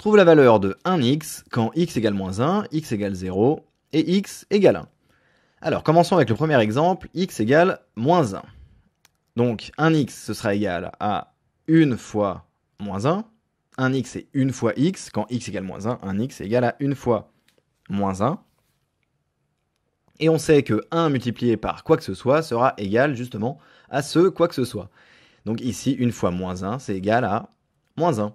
Trouve la valeur de 1x quand x égale moins 1, x égale 0 et x égale 1. Alors, commençons avec le premier exemple, x égale moins 1. Donc, 1x, ce sera égal à 1 fois moins 1. 1x est 1 fois x. Quand x égale moins 1, 1x est égal à 1 fois moins 1. Et on sait que 1 multiplié par quoi que ce soit sera égal justement à ce quoi que ce soit. Donc ici, 1 fois moins 1, c'est égal à moins 1.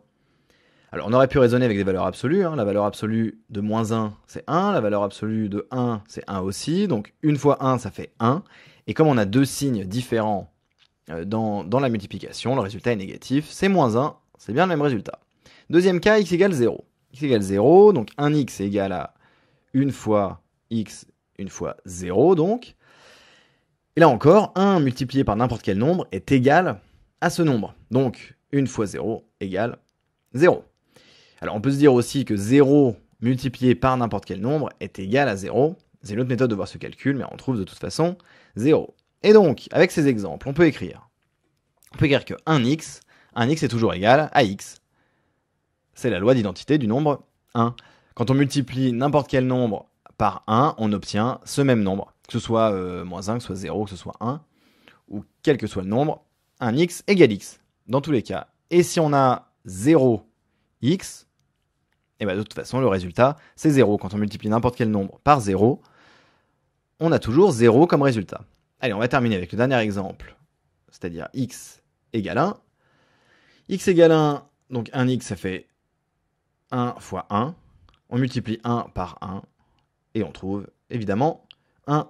Alors on aurait pu raisonner avec des valeurs absolues. Hein. La valeur absolue de moins 1, c'est 1. La valeur absolue de 1, c'est 1 aussi. Donc 1 fois 1, ça fait 1. Et comme on a deux signes différents euh, dans, la multiplication, le résultat est négatif. C'est moins 1, c'est bien le même résultat. Deuxième cas, x égale 0. x égale 0, donc 1x est égal à 1 fois x, une fois 0, donc. Et là encore, 1 multiplié par n'importe quel nombre est égal à ce nombre. Donc 1 fois 0 égale 0. Alors on peut se dire aussi que 0 multiplié par n'importe quel nombre est égal à 0. C'est l'autre méthode de voir ce calcul, mais on trouve de toute façon 0. Et donc, avec ces exemples, on peut écrire. On peut écrire que 1x, 1x est toujours égal à x. C'est la loi d'identité du nombre 1. Quand on multiplie n'importe quel nombre par 1, on obtient ce même nombre. Que ce soit euh, moins 1, que ce soit 0, que ce soit 1, ou quel que soit le nombre, 1x égale x, dans tous les cas. Et si on a 0 x, et bien bah, de toute façon, le résultat, c'est 0. Quand on multiplie n'importe quel nombre par 0, on a toujours 0 comme résultat. Allez, on va terminer avec le dernier exemple, c'est-à-dire x égale 1. x égale 1, donc 1x, ça fait 1 fois 1. On multiplie 1 par 1, et on trouve évidemment 1.